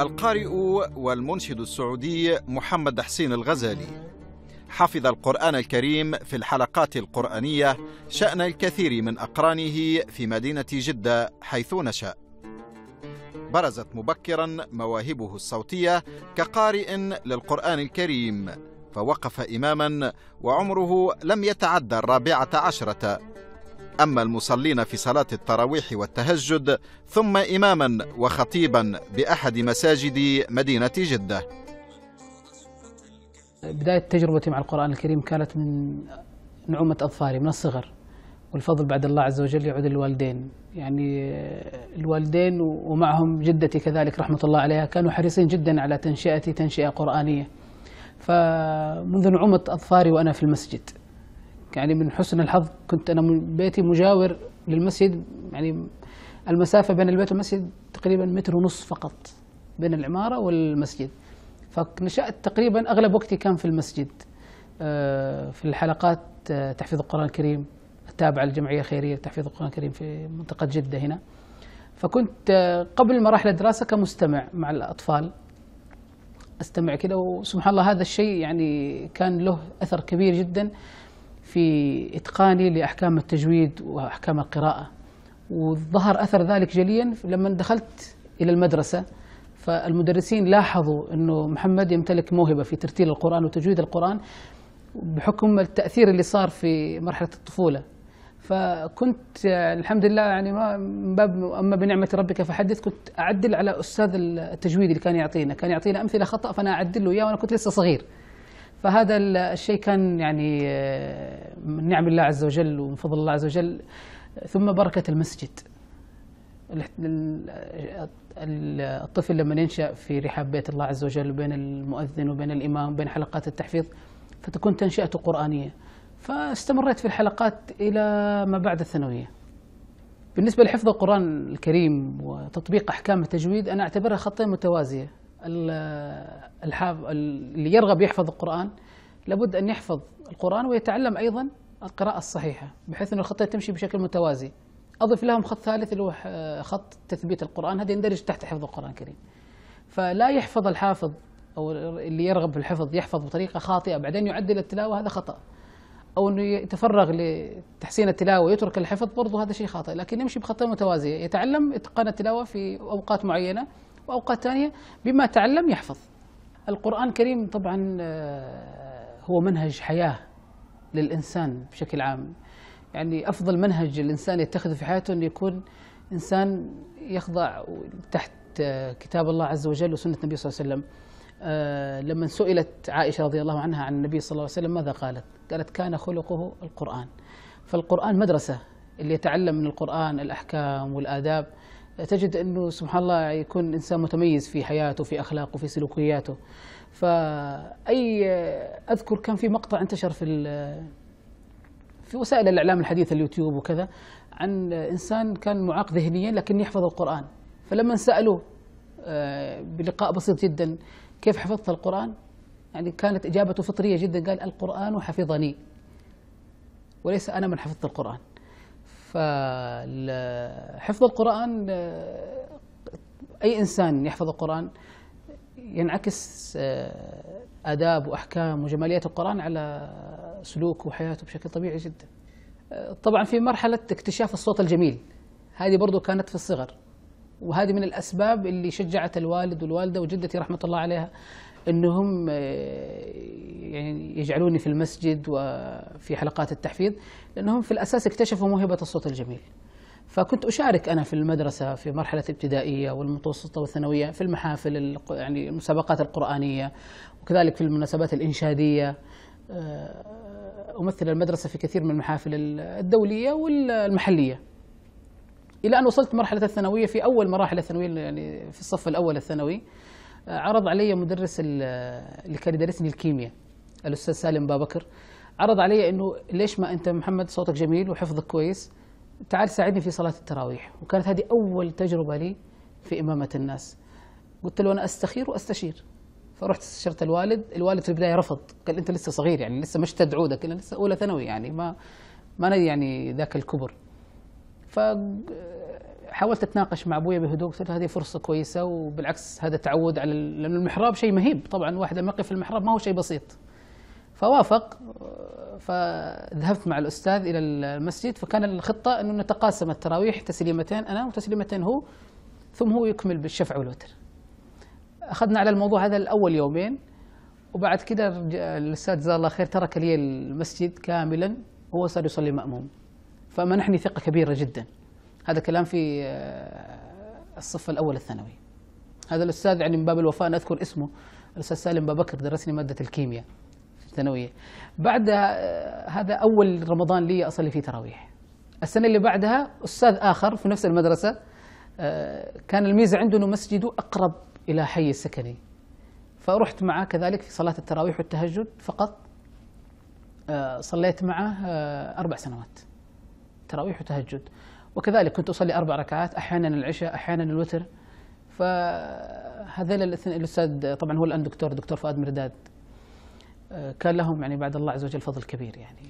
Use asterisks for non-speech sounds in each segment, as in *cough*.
القارئ والمنشد السعودي محمد حسين الغزالي حفظ القرآن الكريم في الحلقات القرآنية شأن الكثير من أقرانه في مدينة جدة حيث نشأ برزت مبكرا مواهبه الصوتية كقارئ للقرآن الكريم فوقف إماما وعمره لم يتعدى الرابعة عشرة أما المصلين في صلاة التراويح والتهجد ثم إماما وخطيبا بأحد مساجد مدينة جدة بداية تجربتي مع القرآن الكريم كانت من نعومة أظفاري من الصغر والفضل بعد الله عز وجل يعود للوالدين يعني آه، الوالدين ومعهم جدتي كذلك رحمة الله عليها كانوا حريصين جدا على تنشئتي تنشئة قرآنية فمنذ نعومة أظفاري وأنا في المسجد يعني من حسن الحظ كنت أنا بيتي مجاور للمسجد يعني المسافة بين البيت والمسجد تقريبا متر ونص فقط بين العمارة والمسجد فنشأت تقريبا أغلب وقتي كان في المسجد آه، في الحلقات آه، تحفيظ القرآن الكريم التابعة للجمعية الخيرية لتحفيظ القرآن الكريم في منطقة جدة هنا فكنت آه، قبل مراحل الدراسة كمستمع مع الأطفال أستمع كده وسبحان الله هذا الشيء يعني كان له أثر كبير جدا في إتقاني لأحكام التجويد وأحكام القراءة وظهر أثر ذلك جليا لما دخلت إلى المدرسة فالمدرسين لاحظوا أنه محمد يمتلك موهبة في ترتيل القرآن وتجويد القرآن بحكم التأثير اللي صار في مرحلة الطفولة فكنت الحمد لله يعني ما من باب اما بنعمه ربك فحدث كنت اعدل على استاذ التجويد اللي كان يعطينا، كان يعطينا امثله خطا فانا اعدل له اياه وانا كنت لسه صغير. فهذا الشيء كان يعني آه، من نعم الله عز وجل ومن فضل الله عز وجل ثم بركة المسجد الطفل لما ينشأ في رحاب بيت الله عز وجل بين المؤذن وبين الإمام بين حلقات التحفيظ فتكون تنشئته قرآنية فاستمريت في الحلقات إلى ما بعد الثانوية بالنسبة لحفظ القرآن الكريم وتطبيق أحكام التجويد أنا أعتبرها خطين متوازية اللي يرغب يحفظ القرآن لابد أن يحفظ القرآن ويتعلم أيضا القراءة الصحيحة بحيث أن الخطة تمشي بشكل متوازي أضف لهم خط ثالث اللي هو خط تثبيت القرآن هذا يندرج تحت حفظ القرآن الكريم فلا يحفظ الحافظ أو اللي يرغب في الحفظ يحفظ بطريقة خاطئة بعدين يعدل التلاوة هذا خطأ أو أنه يتفرغ لتحسين التلاوة ويترك الحفظ برضو هذا شيء خاطئ لكن يمشي بخطة متوازية يتعلم إتقان التلاوة في أوقات معينة وأوقات ثانية بما تعلم يحفظ القرآن الكريم طبعا آه، هو منهج حياة للإنسان بشكل عام يعني أفضل منهج الإنسان يتخذه في حياته أن يكون إنسان يخضع تحت آه، كتاب الله عز وجل وسنة النبي صلى الله عليه وسلم آه، لما سئلت عائشة رضي الله عنها عن النبي صلى الله عليه وسلم ماذا قالت؟ قالت كان خلقه القرآن فالقرآن مدرسة اللي يتعلم من القرآن الأحكام والآداب تجد أنه سبحان الله يكون إنسان متميز في حياته في أخلاقه في سلوكياته فأي أذكر كان في مقطع انتشر في في وسائل الإعلام الحديثة اليوتيوب وكذا عن إنسان كان معاق ذهنيا لكن يحفظ القرآن فلما سألوه آه، بلقاء بسيط جدا كيف حفظت القرآن يعني كانت إجابته فطرية جدا قال القرآن حفظني وليس أنا من حفظت القرآن فحفظ القرآن آه، أي إنسان يحفظ القرآن ينعكس آه، آداب وأحكام وجماليات القرآن على سلوكه وحياته بشكل طبيعي جدا آه، طبعا في مرحلة اكتشاف الصوت الجميل هذه برضو كانت في الصغر وهذه من الأسباب اللي شجعت الوالد والوالدة وجدتي رحمة الله عليها انهم آه، يعني يجعلوني في المسجد وفي حلقات التحفيظ لانهم في الاساس اكتشفوا موهبه الصوت الجميل. فكنت اشارك انا في المدرسه في مرحله الابتدائيه والمتوسطه والثانويه في المحافل يعني المسابقات القرانيه وكذلك في المناسبات الانشاديه آه، امثل المدرسه في كثير من المحافل الدوليه والمحليه. الى ان وصلت مرحله الثانويه في اول مراحل الثانويه يعني في الصف الاول الثانوي عرض علي مدرس اللي كان يدرسني الكيمياء الاستاذ سالم بابكر عرض علي انه ليش ما انت محمد صوتك جميل وحفظك كويس تعال ساعدني في صلاه التراويح وكانت هذه اول تجربه لي في امامه الناس قلت له انا استخير واستشير فرحت استشرت الوالد الوالد في البدايه رفض قال انت لسه صغير يعني لسه مش تدعودك انا لسه اولى ثانوي يعني ما ما انا يعني ذاك الكبر ف حاولت اتناقش مع ابويا بهدوء قلت له هذه فرصه كويسه وبالعكس هذا تعود على لان المحراب شيء مهيب طبعا واحد لما يقف في المحراب ما هو شيء بسيط فوافق فذهبت مع الاستاذ الى المسجد فكان الخطه انه نتقاسم التراويح تسليمتين انا وتسليمتين هو ثم هو يكمل بالشفع والوتر اخذنا على الموضوع هذا الاول يومين وبعد كده الاستاذ جزاه الله خير ترك لي المسجد كاملا هو صار يصلي ماموم فمنحني ثقه كبيره جدا هذا كلام في آه، الصف الأول الثانوي هذا الأستاذ يعني من باب الوفاء نذكر اسمه الأستاذ سالم بابكر درسني مادة الكيمياء في الثانوية بعد آه، هذا أول رمضان لي أصلي فيه تراويح السنة اللي بعدها أستاذ آخر في نفس المدرسة آه، كان الميزة عنده أنه مسجده أقرب إلى حي السكني فرحت معه كذلك في صلاة التراويح والتهجد فقط صليت معه أربع سنوات تراويح وتهجد وكذلك كنت أصلي أربع ركعات أحيانا العشاء أحيانا الوتر فهذيل الأستاذ طبعا هو الآن دكتور دكتور فؤاد مرداد آه، كان لهم يعني بعد الله عز وجل فضل كبير يعني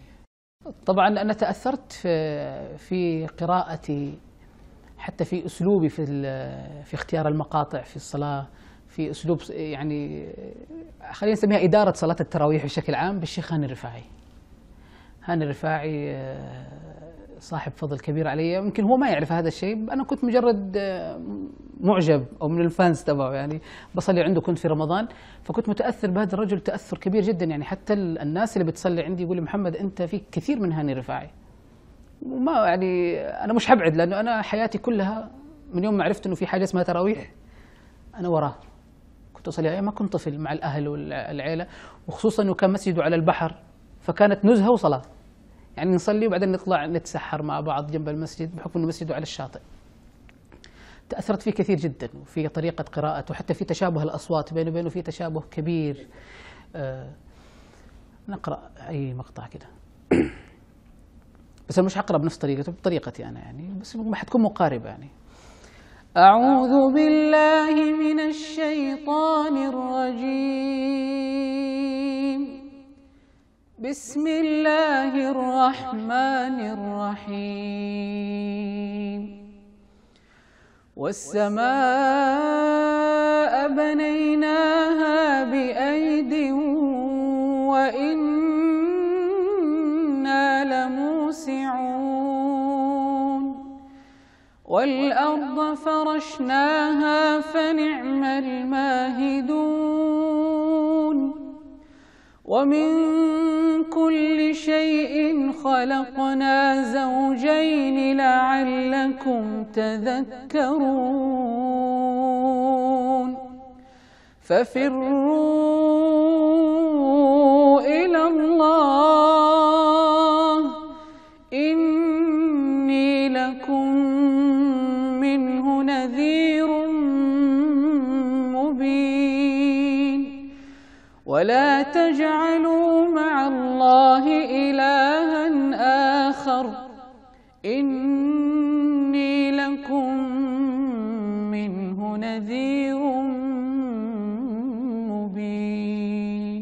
طبعا أنا تأثرت في, في قراءتي حتى في أسلوبي في, في اختيار المقاطع في الصلاة في أسلوب يعني خلينا نسميها إدارة صلاة التراويح بشكل عام بالشيخ هاني الرفاعي هاني الرفاعي آه، صاحب فضل كبير علي يمكن هو ما يعرف هذا الشيء انا كنت مجرد آه، معجب او من الفانس تبعه يعني بصلي عنده كنت في رمضان فكنت متاثر بهذا الرجل تاثر كبير جدا يعني حتى الناس اللي بتصلي عندي يقول لي محمد انت فيك كثير من هاني رفاعي وما يعني انا مش حبعد لانه انا حياتي كلها من يوم ما عرفت انه في حاجه اسمها تراويح انا وراه كنت اصلي يعني، ما كنت طفل مع الاهل والعيله وخصوصا انه كان مسجده على البحر فكانت نزهه وصلاه يعني نصلي وبعدين نطلع نتسحر مع بعض جنب المسجد بحكم انه المسجد على الشاطئ تأثرت فيه كثير جدا وفي طريقة قراءته وحتى في تشابه الأصوات بينه وبينه في تشابه كبير آه نقرأ أي مقطع كده *coughs* بس أنا مش حقرأ بنفس طريقته بطريقتي أنا يعني بس حتكون مقاربة يعني أعوذ بالله من الشيطان الرجيم بسم الله الرحمن الرحيم والسماء بنيناها بأيد وإنا لموسعون والأرض فرشناها فنعم الماهدون ومن كل شيء خلقنا زوجين لعلكم تذكرون ففرون تجعلوا مع الله إلها آخر إني لكم منه نذير مبين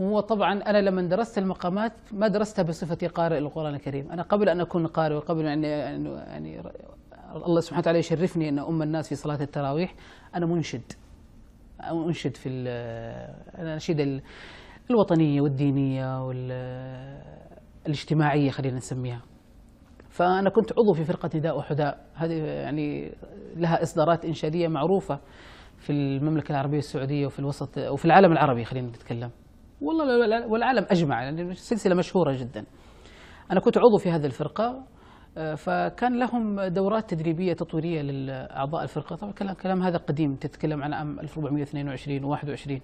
هو طبعا أنا لما درست المقامات ما درستها بصفتي قارئ للقرآن الكريم أنا قبل أن أكون قارئ وقبل أن يعني الله سبحانه وتعالى يشرفني أن أم الناس في صلاة التراويح أنا منشد او انشد في الاناشيد الوطنيه والدينيه والاجتماعيه خلينا نسميها فانا كنت عضو في فرقه نداء وحداء هذه يعني لها اصدارات انشاديه معروفه في المملكه العربيه السعوديه وفي الوسط وفي العالم العربي خلينا نتكلم والله والعالم اجمع يعني سلسله مشهوره جدا انا كنت عضو في هذه الفرقه آه، فكان لهم دورات تدريبية تطويرية لأعضاء الفرقة طبعا كلام هذا قديم تتكلم عن عام 1422 و21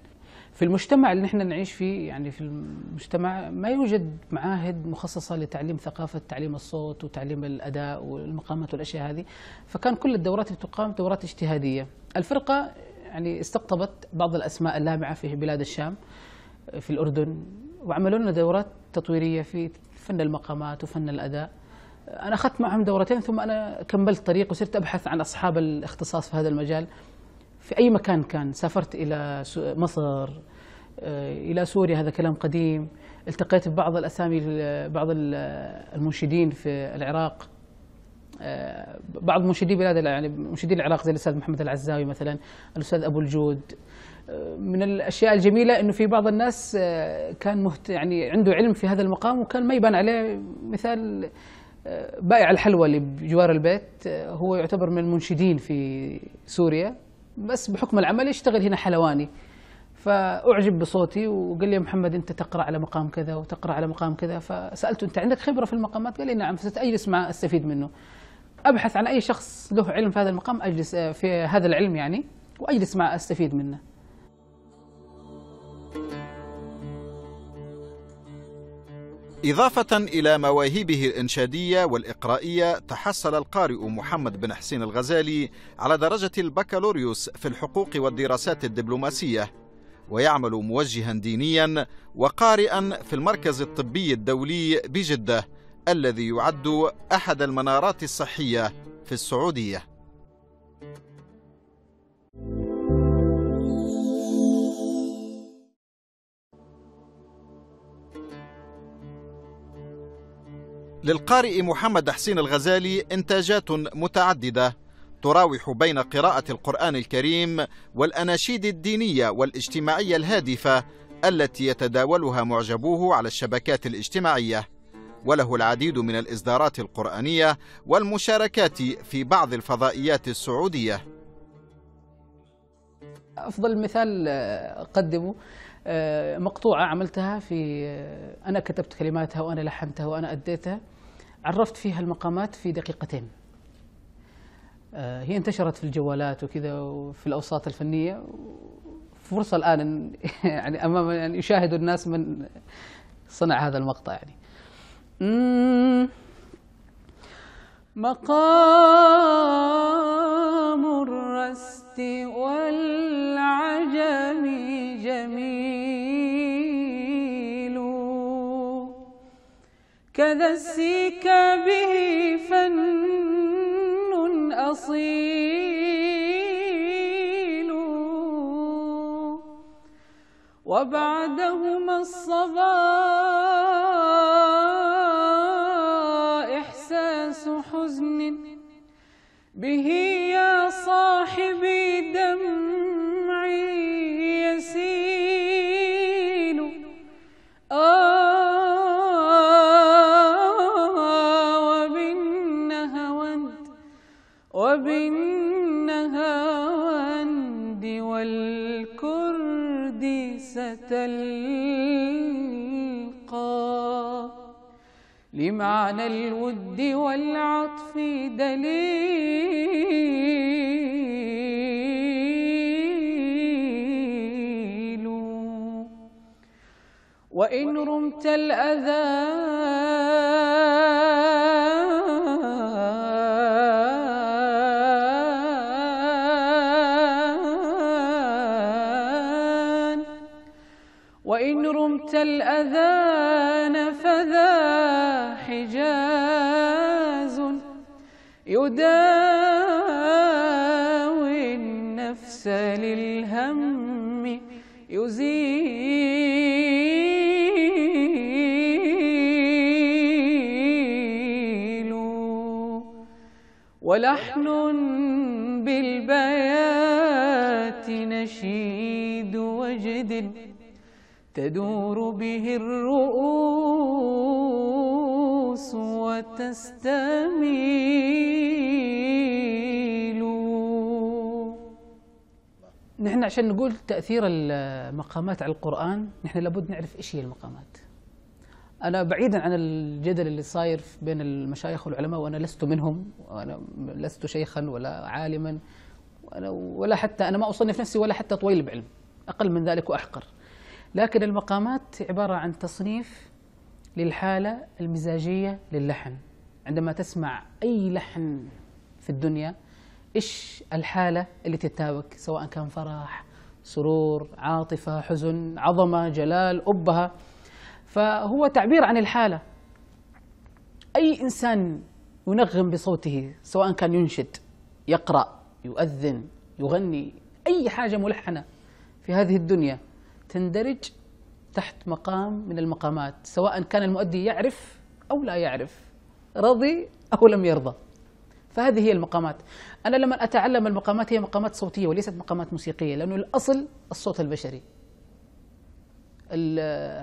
في المجتمع اللي نحن نعيش فيه يعني في المجتمع ما يوجد معاهد مخصصة لتعليم ثقافة تعليم الصوت وتعليم الأداء والمقامات والأشياء هذه فكان كل الدورات اللي تقام دورات اجتهادية الفرقة يعني استقطبت بعض الأسماء اللامعة في بلاد الشام في الأردن وعملوا لنا دورات تطويرية في فن المقامات وفن الأداء انا اخذت معهم دورتين ثم انا كملت طريق وصرت ابحث عن اصحاب الاختصاص في هذا المجال في اي مكان كان سافرت الى مصر آه، الى سوريا هذا كلام قديم التقيت ببعض الاسامي بعض المنشدين في العراق آه، بعض منشدي بلاد يعني منشدي العراق زي الاستاذ محمد العزاوي مثلا الاستاذ ابو الجود آه، من الاشياء الجميله انه في بعض الناس كان مهت يعني عنده علم في هذا المقام وكان ما يبان عليه مثال بائع الحلوى اللي بجوار البيت آه، هو يعتبر من المنشدين في سوريا بس بحكم العمل يشتغل هنا حلواني فاعجب بصوتي وقال لي يا محمد انت تقرا على مقام كذا وتقرا على مقام كذا فسالته انت عندك خبره في المقامات؟ قال لي نعم فساجلس مع استفيد منه. ابحث عن اي شخص له علم في هذا المقام اجلس آه، في هذا العلم يعني واجلس مع استفيد منه. إضافة إلى مواهبه الإنشادية والإقرائية تحصل القارئ محمد بن حسين الغزالي على درجة البكالوريوس في الحقوق والدراسات الدبلوماسية ويعمل موجها دينيا وقارئا في المركز الطبي الدولي بجدة الذي يعد أحد المنارات الصحية في السعودية للقارئ محمد حسين الغزالي إنتاجات متعددة تراوح بين قراءة القرآن الكريم والأناشيد الدينية والاجتماعية الهادفة التي يتداولها معجبوه على الشبكات الاجتماعية وله العديد من الإصدارات القرآنية والمشاركات في بعض الفضائيات السعودية افضل مثال اقدمه آه، آه، مقطوعه عملتها في آه، انا كتبت كلماتها وانا لحنتها وانا اديتها عرفت فيها المقامات في دقيقتين هي انتشرت في الجوالات وكذا وفي الاوساط الفنيه فرصه الان *laughs* يعني امام ان يشاهدوا الناس من صنع هذا المقطع يعني مقام الرسم والعجم جميل كذا السيك به فن أصيل وبعدهما الصبا إحساس حزن به يا صاحبي معنى الود والعطف دليل وإن رمت الأذى وإن رمت الأذان يداوي النفس للهم يزيل ولحن بالبيات نشيد وجد تدور به الرؤوس تغوص وتستميل نحن عشان نقول تأثير المقامات على القرآن نحن لابد نعرف إيش هي المقامات أنا بعيدا عن الجدل اللي صاير بين المشايخ والعلماء وأنا لست منهم وأنا لست شيخا ولا عالما وأنا ولا حتى أنا ما أصنف نفسي ولا حتى طويل بعلم أقل من ذلك وأحقر لكن المقامات عبارة عن تصنيف للحالة المزاجية للحن عندما تسمع أي لحن في الدنيا إيش الحالة اللي تتاوك سواء كان فرح سرور عاطفة حزن عظمة جلال أبهة فهو تعبير عن الحالة أي إنسان ينغم بصوته سواء كان ينشد يقرأ يؤذن يغني أي حاجة ملحنة في هذه الدنيا تندرج تحت مقام من المقامات سواء كان المؤدي يعرف أو لا يعرف رضي أو لم يرضى فهذه هي المقامات أنا لما أتعلم المقامات هي مقامات صوتية وليست مقامات موسيقية لأنه الأصل الصوت البشري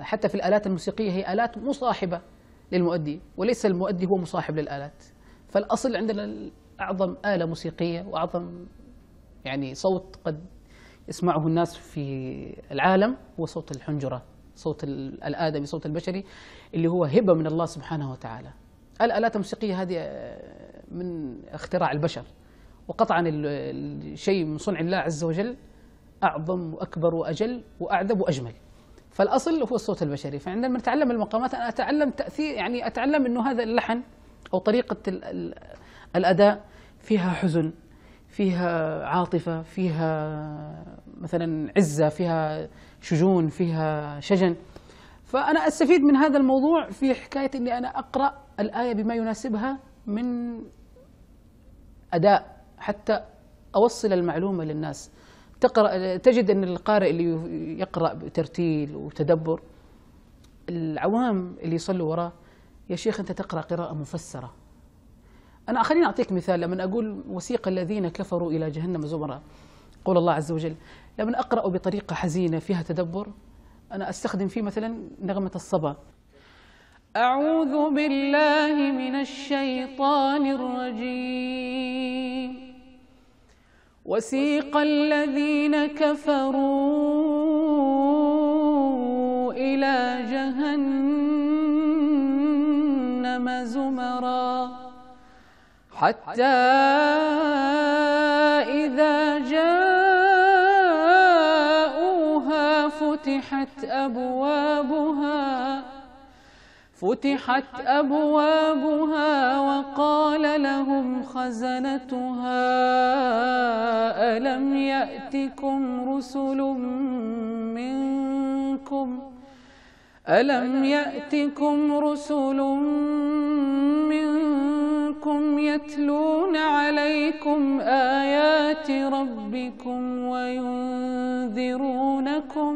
حتى في الآلات الموسيقية هي آلات مصاحبة للمؤدي وليس المؤدي هو مصاحب للآلات فالأصل عندنا أعظم آلة موسيقية وأعظم يعني صوت قد يسمعه الناس في العالم هو صوت الحنجره صوت الآدمي صوت البشري اللي هو هبة من الله سبحانه وتعالى الآلات الموسيقية هذه آه، من اختراع البشر وقطعا الشيء من صنع الله عز وجل أعظم وأكبر وأجل وأعذب وأجمل فالأصل هو الصوت البشري فعندما نتعلم المقامات أنا أتعلم تأثير يعني أتعلم أنه هذا اللحن أو طريقة الأداء فيها حزن فيها عاطفة فيها مثلا عزة فيها شجون فيها شجن فأنا أستفيد من هذا الموضوع في حكاية أني أنا أقرأ الآية بما يناسبها من أداء حتى أوصل المعلومة للناس تقرأ تجد أن القارئ اللي يقرأ بترتيل وتدبر العوام اللي يصلوا وراه يا شيخ أنت تقرأ قراءة مفسرة أنا خليني أعطيك مثال لما أقول وسيق الذين كفروا إلى جهنم زمرا قول الله عز وجل لما أقرأ بطريقة حزينة فيها تدبر أنا أستخدم فيه مثلا نغمة الصبا أعوذ بالله من الشيطان الرجيم وسيق الذين كفروا إلى جهنم زمرا حتى إذا جاءوها فتحت أبوابها فتحت أبوابها وقال لهم خزنتها ألم يأتكم رسل منكم ألم يأتكم رسل منكم ربكم يتلون عليكم آيات ربكم وينذرونكم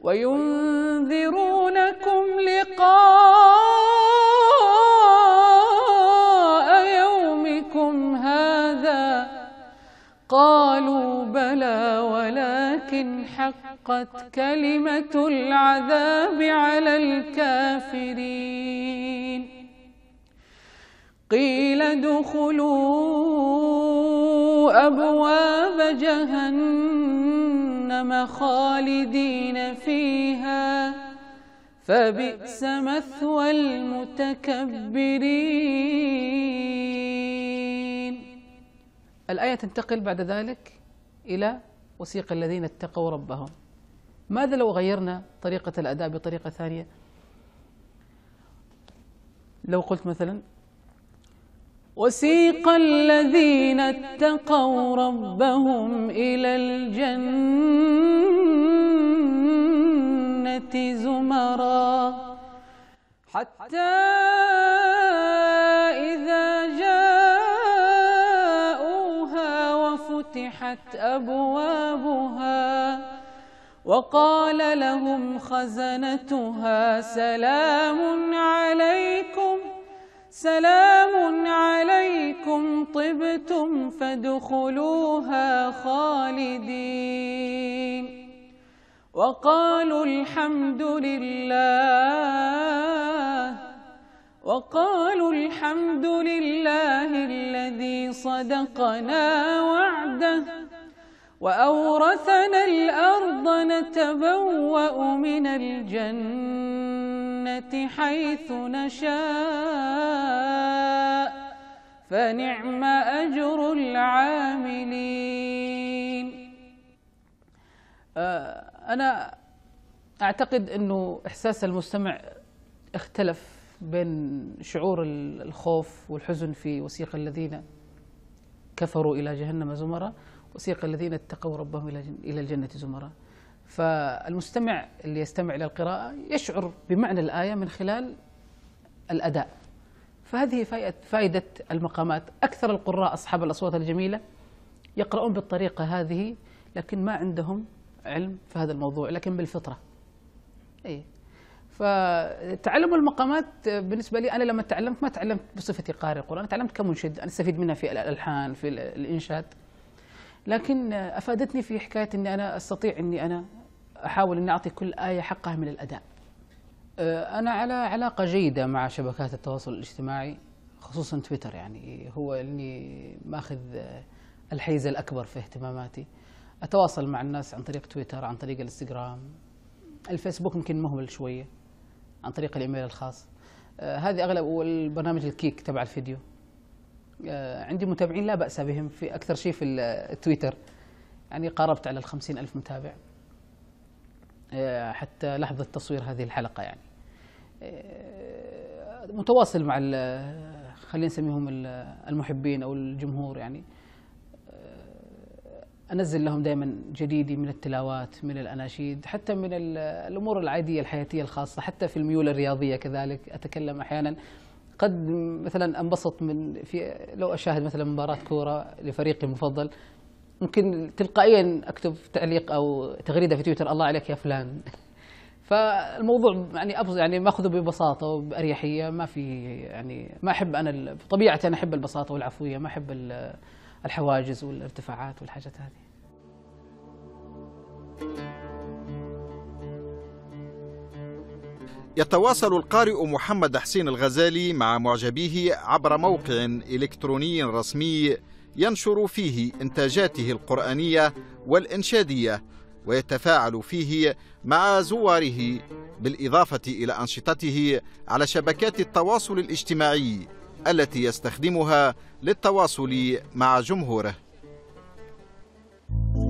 وينذرونكم لقاء يومكم هذا قالوا بلى ولكن حقت كلمة العذاب على الكافرين قيل ادخلوا أبواب جهنم خالدين فيها فبئس مثوى المتكبرين الآية تنتقل بعد ذلك إلى وسيق الذين اتقوا ربهم ماذا لو غيرنا طريقة الأداء بطريقة ثانية لو قلت مثلا وسيق الذين اتقوا ربهم إلى الجنة زمرا حتى إذا جاءوها وفتحت أبوابها وقال لهم خزنتها سلام عليكم سلام عليكم طبتم فادخلوها خالدين وقالوا الحمد لله وقالوا الحمد لله الذي صدقنا وعده وأورثنا الأرض نتبوأ من الجنة الجنة حيث نشاء فنعم أجر العاملين آه، أنا أعتقد أنه إحساس المستمع اختلف بين شعور الخوف والحزن في وسيق الذين كفروا إلى جهنم زمرا وسيق الذين اتقوا ربهم إلى الجنة زمرا فالمستمع اللي يستمع إلى القراءة يشعر بمعنى الآية من خلال الأداء فهذه فائدة المقامات أكثر القراء أصحاب الأصوات الجميلة يقرؤون بالطريقة هذه لكن ما عندهم علم في هذا الموضوع لكن بالفطرة أي فتعلم المقامات بالنسبة لي أنا لما تعلمت ما تعلمت بصفتي قارئ قرآن تعلمت كمنشد أنا استفيد منها في الألحان في الإنشاد لكن أفادتني في حكاية أني أنا أستطيع أني أنا احاول اني اعطي كل ايه حقها من الاداء أه، انا على علاقه جيده مع شبكات التواصل الاجتماعي خصوصا تويتر يعني هو اللي ماخذ أه، الحيز الاكبر في اهتماماتي اتواصل مع الناس عن طريق تويتر عن طريق الانستغرام الفيسبوك يمكن مهمل شويه عن طريق الايميل الخاص أه، هذه اغلب والبرنامج الكيك تبع الفيديو عندي متابعين لا باس بهم في اكثر شيء في التويتر يعني قاربت على الخمسين الف متابع آه، حتى لحظة تصوير هذه الحلقة يعني آه، متواصل مع آه، خلينا نسميهم المحبين أو الجمهور يعني أنزل لهم دائما جديدي من التلاوات من الأناشيد حتى من الأمور العادية الحياتية الخاصة حتى في الميول الرياضية كذلك أتكلم أحيانا قد مثلا انبسط من في لو اشاهد مثلا مباراه كوره لفريقي المفضل ممكن تلقائيا اكتب تعليق او تغريده في تويتر الله عليك يا فلان فالموضوع يعني أبص يعني ماخذه ببساطه وباريحيه ما في يعني ما احب انا طبيعتي انا احب البساطه والعفويه ما احب الحواجز والارتفاعات والحاجات هذه يتواصل القارئ محمد حسين الغزالي مع معجبيه عبر موقع إلكتروني رسمي ينشر فيه إنتاجاته القرآنية والإنشادية ويتفاعل فيه مع زواره بالإضافة إلى أنشطته على شبكات التواصل الاجتماعي التي يستخدمها للتواصل مع جمهوره